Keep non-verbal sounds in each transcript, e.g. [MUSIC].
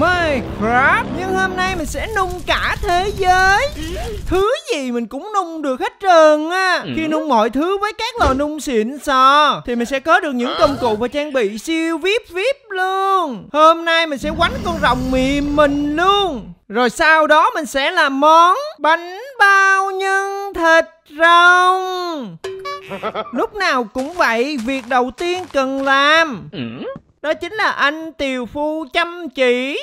Minecraft Nhưng hôm nay mình sẽ nung cả thế giới Thứ gì mình cũng nung được hết trơn á ừ. Khi nung mọi thứ với các lò nung xịn sò Thì mình sẽ có được những à. công cụ và trang bị siêu vip vip luôn Hôm nay mình sẽ quánh con rồng mềm mình luôn Rồi sau đó mình sẽ làm món bánh bao nhân thịt rồng Lúc nào cũng vậy, việc đầu tiên cần làm ừ. Đó chính là anh Tiều Phu chăm chỉ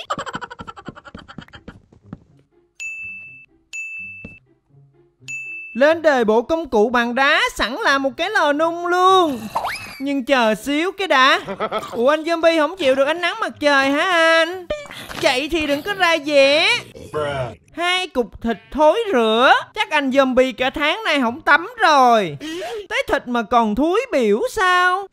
Lên đề bộ công cụ bằng đá sẵn là một cái lò nung luôn Nhưng chờ xíu cái đã Ủa anh zombie không chịu được ánh nắng mặt trời hả anh Chạy thì đừng có ra vẽ Hai cục thịt thối rửa Chắc anh zombie cả tháng nay không tắm rồi Tới thịt mà còn thúi biểu sao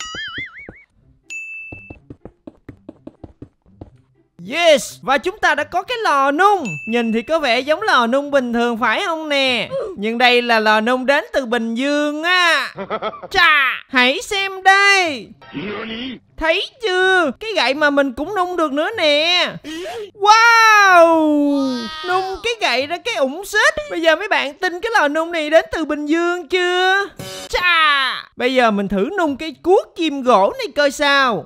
Yes Và chúng ta đã có cái lò nung Nhìn thì có vẻ giống lò nung bình thường phải không nè Nhưng đây là lò nung đến từ Bình Dương á [LAUGHS] Chà Hãy xem đây Thấy chưa Cái gậy mà mình cũng nung được nữa nè Wow Nung cái gậy ra cái ủng xích Bây giờ mấy bạn tin cái lò nung này đến từ Bình Dương chưa Chà Bây giờ mình thử nung cái cuốc chim gỗ này coi sao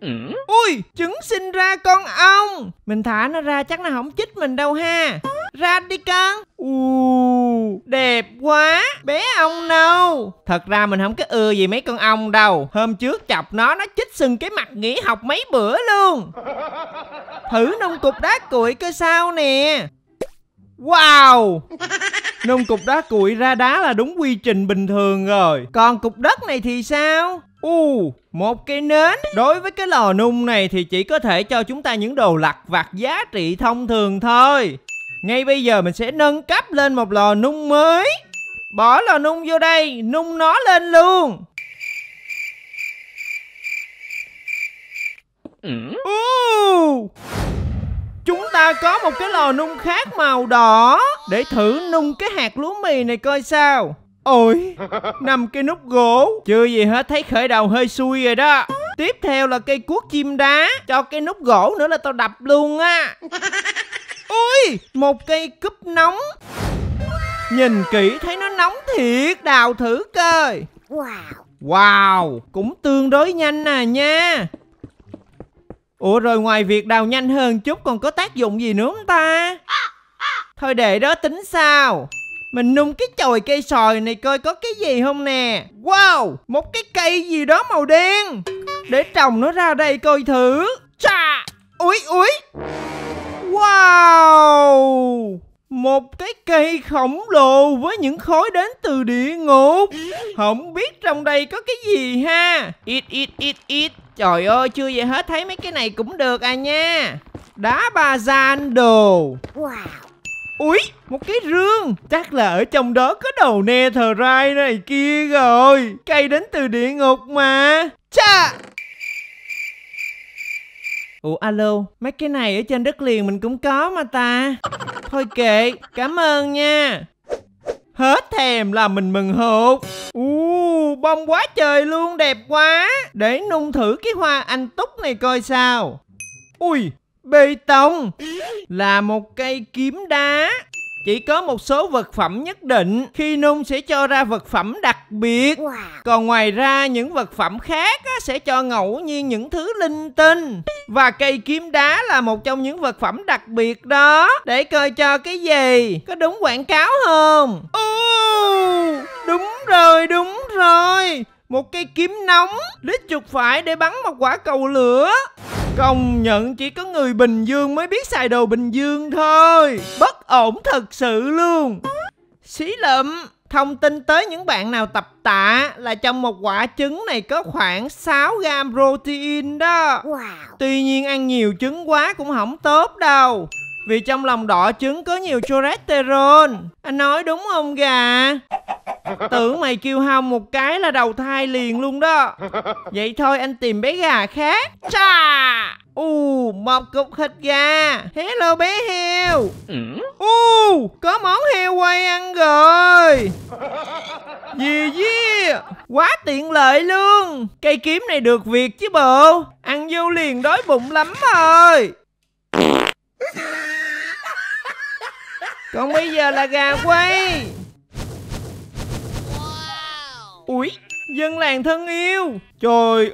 Ừ. Ui, trứng sinh ra con ong Mình thả nó ra chắc nó không chích mình đâu ha Ra đi con Ồ, đẹp quá Bé ong nâu Thật ra mình không có ưa gì mấy con ong đâu Hôm trước chọc nó, nó chích sừng cái mặt nghỉ học mấy bữa luôn Thử nông cục đá cuội coi sao nè Wow Nông cục đá cuội ra đá là đúng quy trình bình thường rồi Còn cục đất này thì sao U, uh, một cây nến. Đối với cái lò nung này thì chỉ có thể cho chúng ta những đồ lặt vặt giá trị thông thường thôi. Ngay bây giờ mình sẽ nâng cấp lên một lò nung mới. Bỏ lò nung vô đây, nung nó lên luôn. U. Uh, chúng ta có một cái lò nung khác màu đỏ để thử nung cái hạt lúa mì này coi sao. Ôi, nằm cái nút gỗ Chưa gì hết, thấy khởi đầu hơi xui rồi đó Tiếp theo là cây cuốc chim đá Cho cái nút gỗ nữa là tao đập luôn á Ui, một cây cúp nóng Nhìn kỹ thấy nó nóng thiệt Đào thử coi Wow Wow, cũng tương đối nhanh à nha Ủa rồi ngoài việc đào nhanh hơn chút còn có tác dụng gì nữa không ta Thôi để đó tính sao mình nung cái chồi cây sòi này coi có cái gì không nè Wow, một cái cây gì đó màu đen Để trồng nó ra đây coi thử Chà, úi úi Wow một cái cây khổng lồ với những khối đến từ địa ngục Không biết trong đây có cái gì ha Ít ít ít ít Trời ơi chưa về hết thấy mấy cái này cũng được à nha Đá ba gian đồ Wow Ui, một cái rương Chắc là ở trong đó có đầu ne thờ rai này kia rồi Cây đến từ địa ngục mà Chà Ủa alo, mấy cái này ở trên đất liền mình cũng có mà ta Thôi kệ, cảm ơn nha Hết thèm là mình mừng hụt Ú, bông quá trời luôn, đẹp quá Để nung thử cái hoa anh túc này coi sao Ui, bê tông là một cây kiếm đá chỉ có một số vật phẩm nhất định khi nung sẽ cho ra vật phẩm đặc biệt còn ngoài ra những vật phẩm khác sẽ cho ngẫu nhiên những thứ linh tinh và cây kiếm đá là một trong những vật phẩm đặc biệt đó để coi cho cái gì có đúng quảng cáo không ừ, đúng rồi đúng rồi một cây kiếm nóng lít chuột phải để bắn một quả cầu lửa Công nhận chỉ có người Bình Dương mới biết xài đồ Bình Dương thôi Bất ổn thật sự luôn Xí lụm Thông tin tới những bạn nào tập tạ là trong một quả trứng này có khoảng 6 gram protein đó. Wow. Tuy nhiên ăn nhiều trứng quá cũng không tốt đâu. Vì trong lòng đỏ trứng có nhiều cholesterol Anh nói đúng không gà Tưởng mày kêu hông một cái là đầu thai liền luôn đó Vậy thôi anh tìm bé gà khác cha u một cục thịt gà Hello bé heo u có món heo quay ăn rồi Gì yeah, Quá tiện lợi luôn Cây kiếm này được việc chứ bộ Ăn vô liền đói bụng lắm rồi Còn bây giờ là gà quay Ui Dân làng thân yêu Trời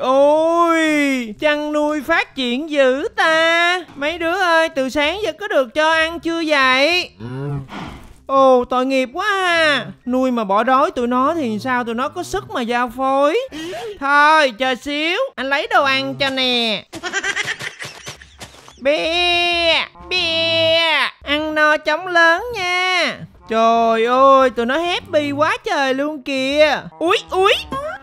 ơi Chăn nuôi phát triển dữ ta Mấy đứa ơi từ sáng giờ có được cho ăn chưa vậy Ồ tội nghiệp quá ha à. Nuôi mà bỏ đói tụi nó thì sao tụi nó có sức mà giao phối Thôi chờ xíu Anh lấy đồ ăn cho nè Bè Bè nho trống lớn nha Trời ơi, tụi nó happy quá trời luôn kìa Úi, úi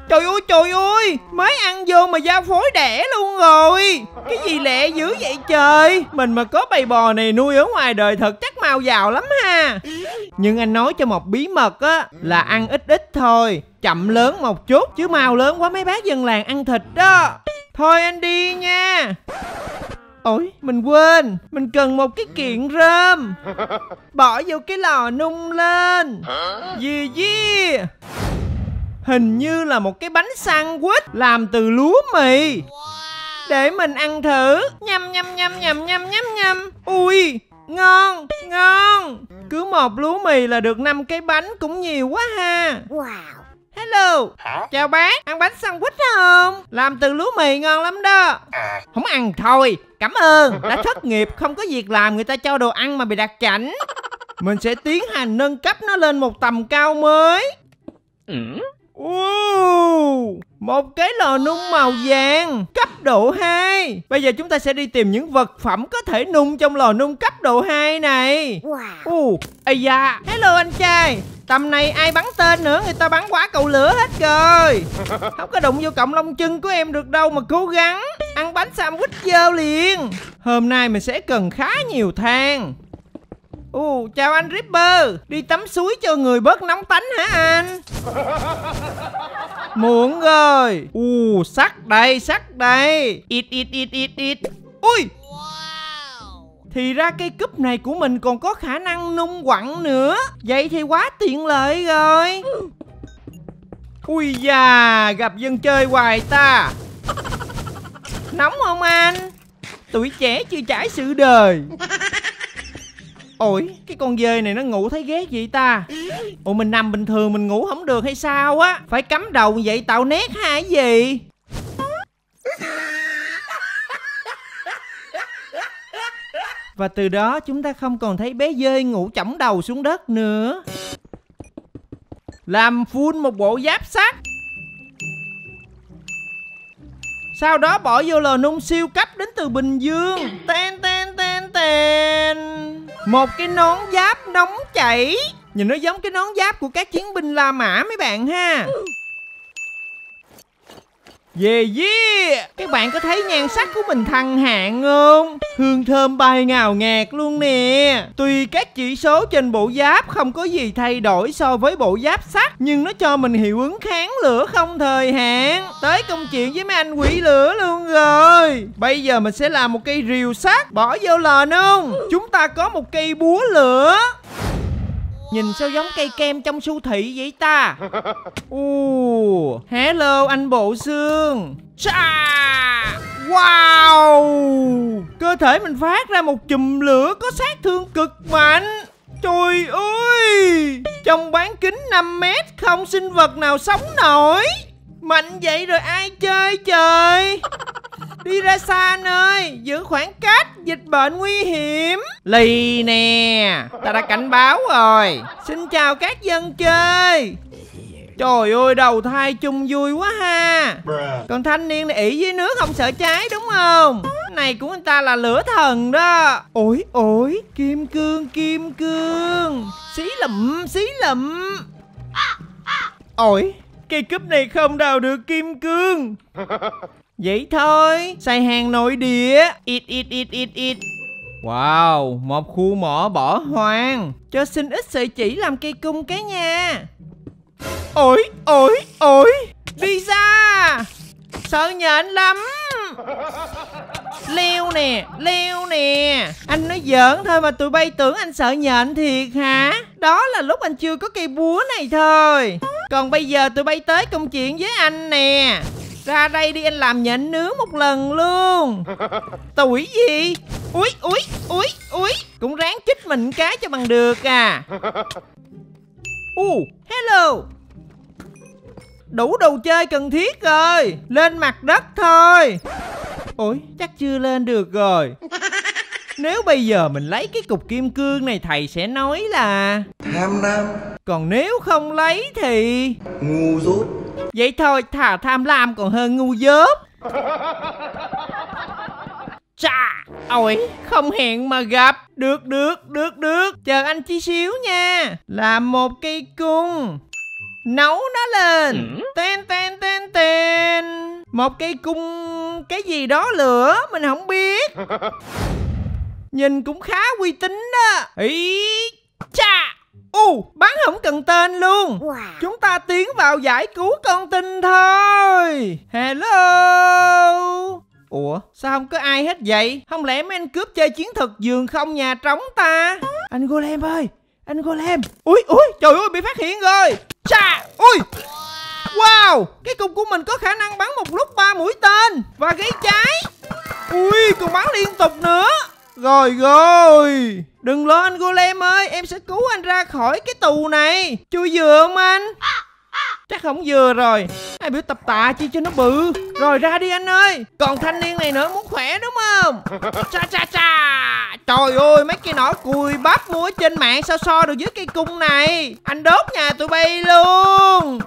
Trời ơi, trời ơi Mới ăn vô mà da phối đẻ luôn rồi Cái gì lẹ dữ vậy trời Mình mà có bầy bò này nuôi ở ngoài đời thật chắc mau giàu lắm ha Nhưng anh nói cho một bí mật á Là ăn ít ít thôi Chậm lớn một chút Chứ mau lớn quá mấy bác dân làng ăn thịt đó Thôi anh đi nha Ôi, mình quên Mình cần một cái kiện rơm Bỏ vô cái lò nung lên Gì gì Hình như là một cái bánh sandwich Làm từ lúa mì Để mình ăn thử Nhâm nhâm nhâm nhâm nhâm nhâm nhâm Ui, ngon, ngon Cứ một lúa mì là được năm cái bánh cũng nhiều quá ha Wow Hello Hả? Chào bác Ăn bánh sandwich không Làm từ lúa mì ngon lắm đó à. Không ăn thôi Cảm ơn Đã thất nghiệp Không có việc làm Người ta cho đồ ăn mà bị đặt chảnh Mình sẽ tiến hành nâng cấp nó lên một tầm cao mới ừ. Wow, một cái lò nung màu vàng cấp độ 2 Bây giờ chúng ta sẽ đi tìm những vật phẩm có thể nung trong lò nung cấp độ 2 này Wow oh, da, hello anh trai Tầm này ai bắn tên nữa Người ta bắn quá cầu lửa hết rồi [LAUGHS] Không có đụng vô cộng lông chân của em được đâu Mà cố gắng Ăn bánh sandwich dơ liền Hôm nay mình sẽ cần khá nhiều than Ồ, chào anh Ripper Đi tắm suối cho người bớt nóng tánh hả anh [LAUGHS] Muộn rồi Ồ, sắt đây, sắt đây Ít, ít, ít, ít, ít Ui, thì ra cây cúp này của mình còn có khả năng nung quặng nữa Vậy thì quá tiện lợi rồi Ui da, gặp dân chơi hoài ta Nóng không anh? Tuổi trẻ chưa trải sự đời Ôi, cái con dê này nó ngủ thấy ghét vậy ta Ủa mình nằm bình thường mình ngủ không được hay sao á Phải cắm đầu vậy tạo nét hay gì Và từ đó chúng ta không còn thấy bé dơi ngủ chỏng đầu xuống đất nữa Làm full một bộ giáp sắt Sau đó bỏ vô lò nung siêu cấp đến từ Bình Dương Ten ten ten ten Một cái nón giáp nóng chảy Nhìn nó giống cái nón giáp của các chiến binh La Mã mấy bạn ha Yeah yeah bạn có thấy nhan sắc của mình thăng hạng không? Hương thơm bay ngào ngạt luôn nè. Tuy các chỉ số trên bộ giáp không có gì thay đổi so với bộ giáp sắt, nhưng nó cho mình hiệu ứng kháng lửa không thời hạn. Tới công chuyện với mấy anh quỷ lửa luôn rồi. Bây giờ mình sẽ làm một cây rìu sắt, bỏ vô lò không? Chúng ta có một cây búa lửa. Nhìn sao giống cây kem trong siêu thị vậy ta [LAUGHS] Ồ, uh, Hello anh bộ xương Chà Wow Cơ thể mình phát ra một chùm lửa có sát thương cực mạnh Trời ơi Trong bán kính 5 mét không sinh vật nào sống nổi Mạnh vậy rồi ai chơi trời [LAUGHS] Đi ra xa nơi Giữ khoảng cách Dịch bệnh nguy hiểm Lì nè Ta đã cảnh báo rồi Xin chào các dân chơi Trời ơi đầu thai chung vui quá ha Còn thanh niên này ỉ dưới nước không sợ cháy đúng không Này của anh ta là lửa thần đó Ôi ôi kim cương kim cương Xí lụm xí lụm Ôi cây cúp này không đào được kim cương [LAUGHS] Vậy thôi Xài hàng nội địa Ít ít ít ít ít Wow, một khu mỏ bỏ hoang Cho xin ít sợi chỉ làm cây cung cái nha Ôi, ôi, ôi Đi ra Sợ nhện lắm Leo nè, leo nè Anh nói giỡn thôi mà tụi bay tưởng anh sợ nhện thiệt hả Đó là lúc anh chưa có cây búa này thôi Còn bây giờ tụi bay tới công chuyện với anh nè ra đây đi anh làm nhện nướng một lần luôn [LAUGHS] Tuổi gì Úi úi úi úi Cũng ráng chích mình cái cho bằng được à Ồ [LAUGHS] uh, hello Đủ đồ chơi cần thiết rồi Lên mặt đất thôi Ôi chắc chưa lên được rồi [LAUGHS] nếu bây giờ mình lấy cái cục kim cương này thầy sẽ nói là Tham lam. Còn nếu không lấy thì Ngu dốt Vậy thôi thà tham lam còn hơn ngu dốt [LAUGHS] Chà Ôi không hẹn mà gặp Được được được được Chờ anh chí xíu nha Làm một cây cung Nấu nó lên ừ. Tên tên tên tên Một cây cung Cái gì đó lửa Mình không biết [LAUGHS] Nhìn cũng khá uy tín đó Ý Chà Ồ, bán không cần tên luôn wow. Chúng ta tiến vào giải cứu con tin thôi Hello Ủa, sao không có ai hết vậy? Không lẽ mấy anh cướp chơi chiến thuật giường không nhà trống ta? Anh Golem ơi, anh Golem Ui, ui, trời ơi, bị phát hiện rồi Chà, ui Wow, cái cung của mình có khả năng bắn một lúc ba mũi tên Và gây trái Ui, còn bắn liên tục nữa rồi rồi Đừng lo anh Golem ơi Em sẽ cứu anh ra khỏi cái tù này Chui vừa không anh Chắc không vừa rồi Ai biểu tập tạ chi cho nó bự Rồi ra đi anh ơi Còn thanh niên này nữa muốn khỏe đúng không Cha cha cha Trời ơi mấy cái nỏ cùi bắp mua trên mạng Sao so được với cây cung này Anh đốt nhà tụi bay luôn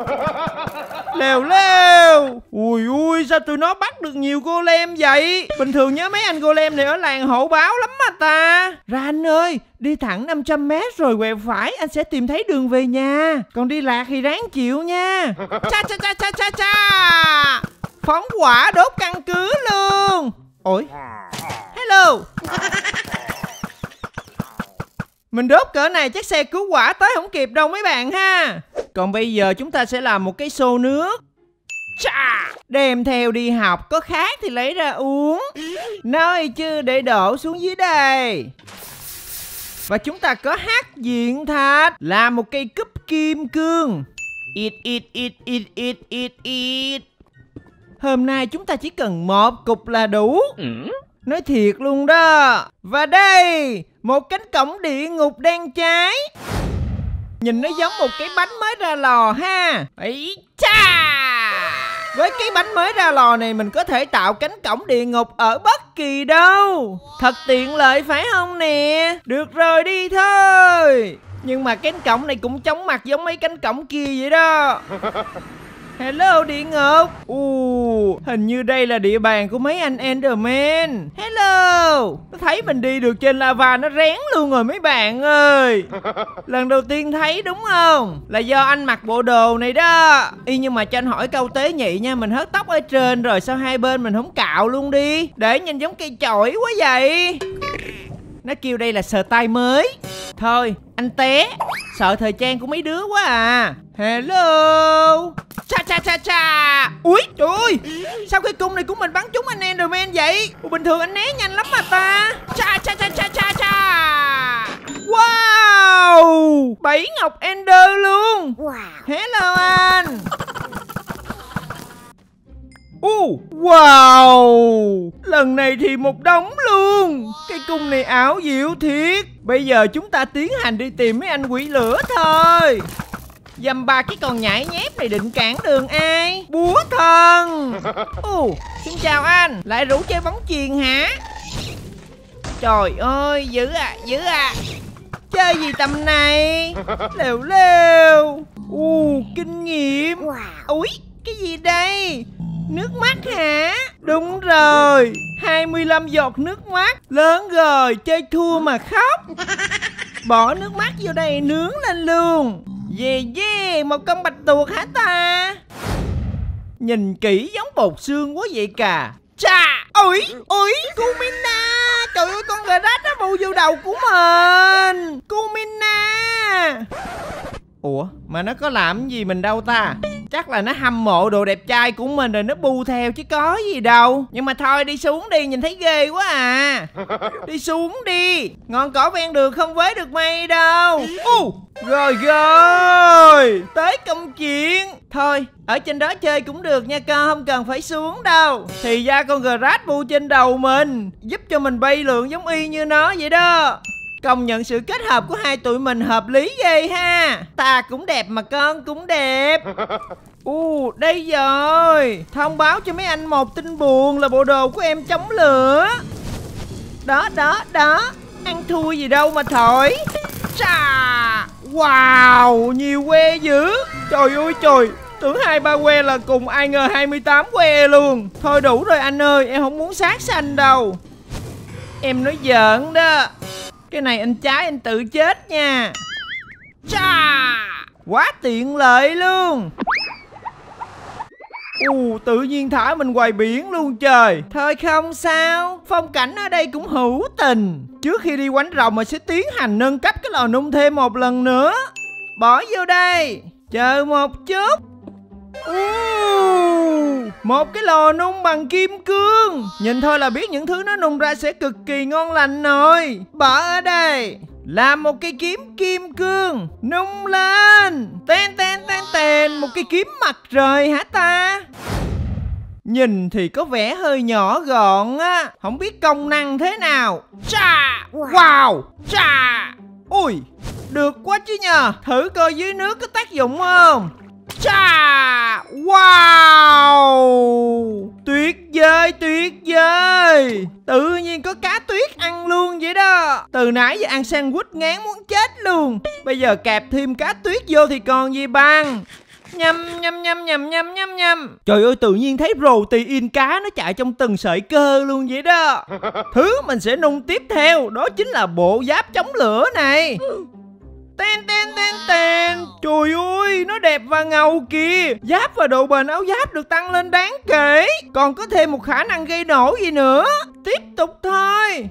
Lèo lèo Ui ui sao tụi nó bắt được nhiều golem vậy Bình thường nhớ mấy anh golem này ở làng hậu báo lắm mà ta Ra anh ơi Đi thẳng 500 mét rồi quẹo phải Anh sẽ tìm thấy đường về nhà Còn đi lạc thì ráng chịu nha Cha cha cha cha cha cha Phóng quả đốt căn cứ luôn Ôi Hello Mình đốt cỡ này chắc xe cứu quả tới không kịp đâu mấy bạn ha Còn bây giờ chúng ta sẽ làm một cái xô nước Chà, đem theo đi học có khác thì lấy ra uống Nơi chứ để đổ xuống dưới đây Và chúng ta có hát diện thạch Là một cây cúp kim cương it it it it it it it Hôm nay chúng ta chỉ cần một cục là đủ ừ. Nói thiệt luôn đó Và đây Một cánh cổng địa ngục đang cháy Nhìn nó giống một cái bánh mới ra lò ha Ý cha với cái bánh mới ra lò này mình có thể tạo cánh cổng địa ngục ở bất kỳ đâu Thật tiện lợi phải không nè Được rồi đi thôi Nhưng mà cánh cổng này cũng chóng mặt giống mấy cánh cổng kia vậy đó [LAUGHS] Hello địa ngục Ồ, hình như đây là địa bàn của mấy anh Enderman Hello Nó thấy mình đi được trên lava nó rén luôn rồi mấy bạn ơi [LAUGHS] Lần đầu tiên thấy đúng không Là do anh mặc bộ đồ này đó Y nhưng mà cho anh hỏi câu tế nhị nha Mình hớt tóc ở trên rồi sao hai bên mình không cạo luôn đi Để nhìn giống cây chổi quá vậy nó kêu đây là style mới Thôi anh té Sợ thời trang của mấy đứa quá à Hello Cha cha cha cha Ui trời ơi Sao cái cung này của mình bắn trúng anh Enderman vậy Ủa, Bình thường anh né nhanh lắm mà ta Cha cha cha cha cha cha Wow Bảy ngọc Ender luôn Hello anh Wow Lần này thì một đống luôn Cái cung này áo diệu thiệt Bây giờ chúng ta tiến hành đi tìm mấy anh quỷ lửa thôi Dầm ba cái con nhảy nhép này định cản đường ai Búa thần [LAUGHS] Ồ, Xin chào anh Lại rủ chơi bóng chuyền hả Trời ơi Dữ à Dữ à Chơi gì tầm này Lèo [LAUGHS] lèo Ồ, Kinh nghiệm Ui Cái gì đây Nước mắt hả? Đúng rồi 25 giọt nước mắt Lớn rồi chơi thua mà khóc [LAUGHS] Bỏ nước mắt vô đây nướng lên luôn Yeah yeah Một con bạch tuộc hả ta Nhìn kỹ giống bột xương quá vậy cả Chà Ôi Ôi Kumina Trời ơi con gà rách nó vụ vô đầu của mình Kumina Ủa mà nó có làm gì mình đâu ta Chắc là nó hâm mộ đồ đẹp trai của mình rồi nó bu theo chứ có gì đâu Nhưng mà thôi đi xuống đi nhìn thấy ghê quá à [LAUGHS] Đi xuống đi Ngọn cỏ ven đường không với được mây đâu uh, Rồi rồi Tới công chuyện Thôi ở trên đó chơi cũng được nha con Không cần phải xuống đâu Thì ra con Grab bu trên đầu mình Giúp cho mình bay lượn giống y như nó vậy đó Công nhận sự kết hợp của hai tụi mình hợp lý ghê ha Ta cũng đẹp mà con cũng đẹp [LAUGHS] U đây rồi Thông báo cho mấy anh một tin buồn là bộ đồ của em chống lửa Đó đó đó Ăn thua gì đâu mà thổi Chà Wow Nhiều que dữ Trời ơi trời Tưởng hai ba que là cùng ai ngờ 28 que luôn Thôi đủ rồi anh ơi Em không muốn sát sanh đâu Em nói giỡn đó cái này anh trái anh tự chết nha Chà Quá tiện lợi luôn Ồ, tự nhiên thả mình ngoài biển luôn trời Thôi không sao Phong cảnh ở đây cũng hữu tình Trước khi đi quánh rồng mình sẽ tiến hành nâng cấp cái lò nung thêm một lần nữa Bỏ vô đây Chờ một chút một cái lò nung bằng kim cương Nhìn thôi là biết những thứ nó nung ra sẽ cực kỳ ngon lành rồi Bỏ ở đây Làm một cây kiếm kim cương Nung lên Ten ten ten ten, Một cây kiếm mặt trời hả ta Nhìn thì có vẻ hơi nhỏ gọn á Không biết công năng thế nào Cha, Wow cha, Ui Được quá chứ nhờ Thử coi dưới nước có tác dụng không Cha. từ nãy giờ ăn sandwich ngán muốn chết luôn Bây giờ kẹp thêm cá tuyết vô thì còn gì bằng Nhâm nhâm nhâm nhâm nhâm nhâm nhâm Trời ơi tự nhiên thấy rồ tì in cá nó chạy trong từng sợi cơ luôn vậy đó [LAUGHS] Thứ mình sẽ nung tiếp theo đó chính là bộ giáp chống lửa này Tên tên tên tên Trời ơi nó đẹp và ngầu kìa Giáp và độ bền áo giáp được tăng lên đáng kể Còn có thêm một khả năng gây nổ gì nữa Tiếp tục thôi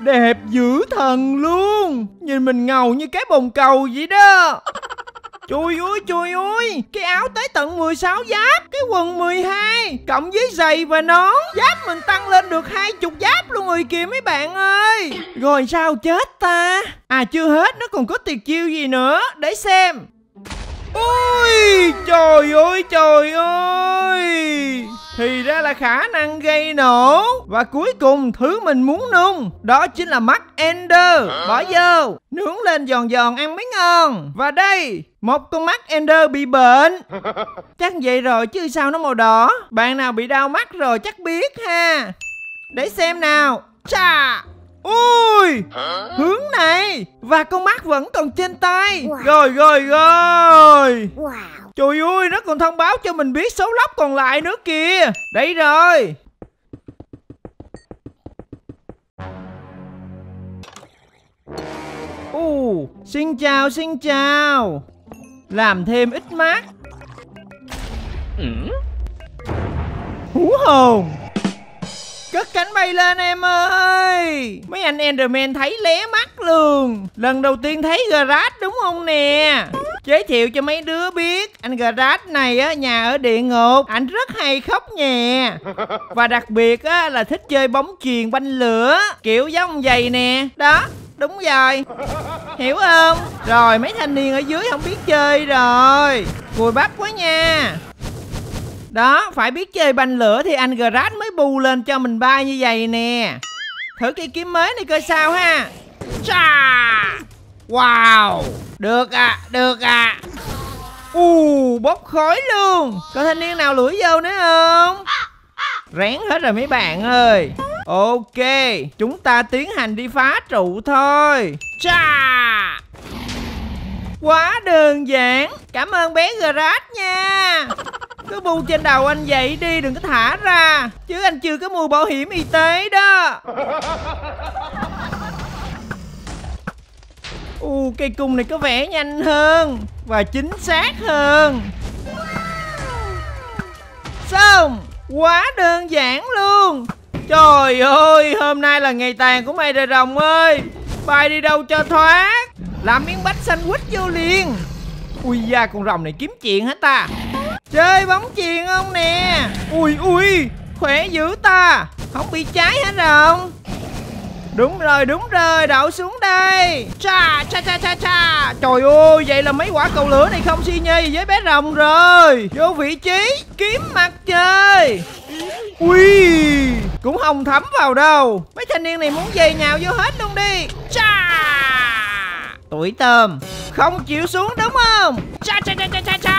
Đẹp dữ thần luôn Nhìn mình ngầu như cái bồn cầu vậy đó Chui ui chui ui Cái áo tới tận 16 giáp Cái quần 12 Cộng với giày và nón Giáp mình tăng lên được hai chục giáp luôn người kìa mấy bạn ơi Rồi sao chết ta À chưa hết nó còn có tuyệt chiêu gì nữa Để xem Ôi trời ơi trời ơi thì ra là khả năng gây nổ Và cuối cùng thứ mình muốn nung Đó chính là mắt Ender Bỏ vô Nướng lên giòn giòn ăn mới ngon Và đây một con mắt Ender bị bệnh [LAUGHS] Chắc vậy rồi chứ sao nó màu đỏ Bạn nào bị đau mắt rồi chắc biết ha Để xem nào Chà Ui Hướng này Và con mắt vẫn còn trên tay Rồi rồi rồi Trời ơi nó còn thông báo cho mình biết số lóc còn lại nữa kìa Đấy rồi Ồ, xin chào, xin chào Làm thêm ít mát ừ. Hú hồn Cất cánh bay lên em ơi Mấy anh Enderman thấy lé mắt luôn Lần đầu tiên thấy Garage đúng không nè Giới thiệu cho mấy đứa biết Anh Garage này á nhà ở địa ngục Anh rất hay khóc nhè [LAUGHS] Và đặc biệt á là thích chơi bóng chuyền banh lửa Kiểu giống vậy nè Đó Đúng rồi Hiểu không Rồi mấy thanh niên ở dưới không biết chơi rồi Cùi bắp quá nha đó, phải biết chơi banh lửa thì anh Grad mới bù lên cho mình bay như vậy nè. Thử cây kiếm mới này coi sao ha. Chà! Wow! Được à, được à. u bốc khói luôn. Có thanh niên nào lủi vô nữa không? Rén hết rồi mấy bạn ơi. Ok, chúng ta tiến hành đi phá trụ thôi. Chà! Quá đơn giản. Cảm ơn bé Grad nha. Cứ bu trên đầu anh vậy đi Đừng có thả ra Chứ anh chưa có mua bảo hiểm y tế đó U cây cung này có vẻ nhanh hơn Và chính xác hơn Xong Quá đơn giản luôn Trời ơi Hôm nay là ngày tàn của mày rồi rồng ơi Bay đi đâu cho thoát Làm miếng bánh sandwich vô liền Ui da con rồng này kiếm chuyện hả ta Chơi bóng chuyền không nè Ui ui Khỏe dữ ta Không bị cháy hết rồi Đúng rồi, đúng rồi, đậu xuống đây Cha, cha, cha, cha, cha Trời ơi, vậy là mấy quả cầu lửa này không si nhi với bé rồng rồi Vô vị trí, kiếm mặt trời Ui, cũng không thấm vào đâu Mấy thanh niên này muốn về nhào vô hết luôn đi Cha Tuổi tôm, không chịu xuống đúng không Cha, cha, cha, cha, cha, cha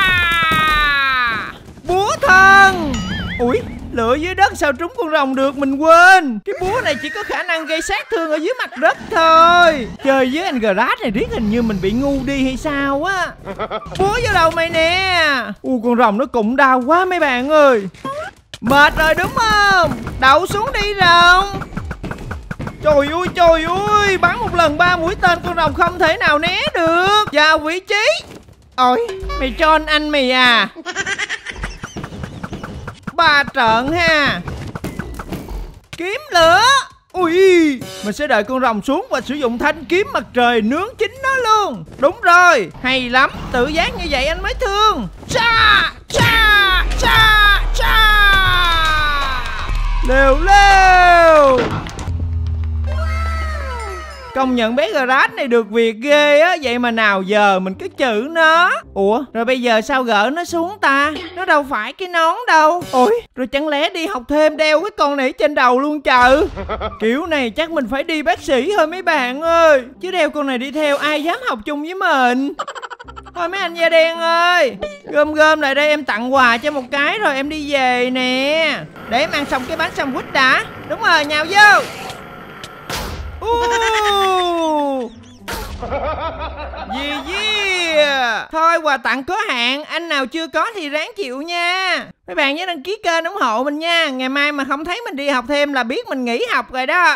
búa thần ui lửa dưới đất sao trúng con rồng được mình quên cái búa này chỉ có khả năng gây sát thương ở dưới mặt đất thôi chơi với anh grab này riết hình như mình bị ngu đi hay sao á búa vô đầu mày nè u con rồng nó cũng đau quá mấy bạn ơi mệt rồi đúng không đậu xuống đi rồng Trời ơi trời ơi Bắn một lần ba mũi tên con rồng không thể nào né được vào vị trí Ôi mày cho anh mày à ba trận ha Kiếm lửa Ui Mình sẽ đợi con rồng xuống và sử dụng thanh kiếm mặt trời nướng chín nó luôn Đúng rồi Hay lắm Tự giác như vậy anh mới thương Cha Cha Cha Cha Lều lều Công nhận bé Garage này được việc ghê á Vậy mà nào giờ mình cứ chữ nó Ủa rồi bây giờ sao gỡ nó xuống ta Nó đâu phải cái nón đâu Ôi rồi chẳng lẽ đi học thêm đeo cái con này trên đầu luôn chợ [LAUGHS] Kiểu này chắc mình phải đi bác sĩ thôi mấy bạn ơi Chứ đeo con này đi theo ai dám học chung với mình Thôi mấy anh da đen ơi Gom gom lại đây em tặng quà cho một cái rồi em đi về nè Để em ăn xong cái bánh sandwich đã Đúng rồi nhào vô uh. yeah, yeah. Thôi quà tặng có hạn Anh nào chưa có thì ráng chịu nha Mấy bạn nhớ đăng ký kênh ủng hộ mình nha Ngày mai mà không thấy mình đi học thêm là biết mình nghỉ học rồi đó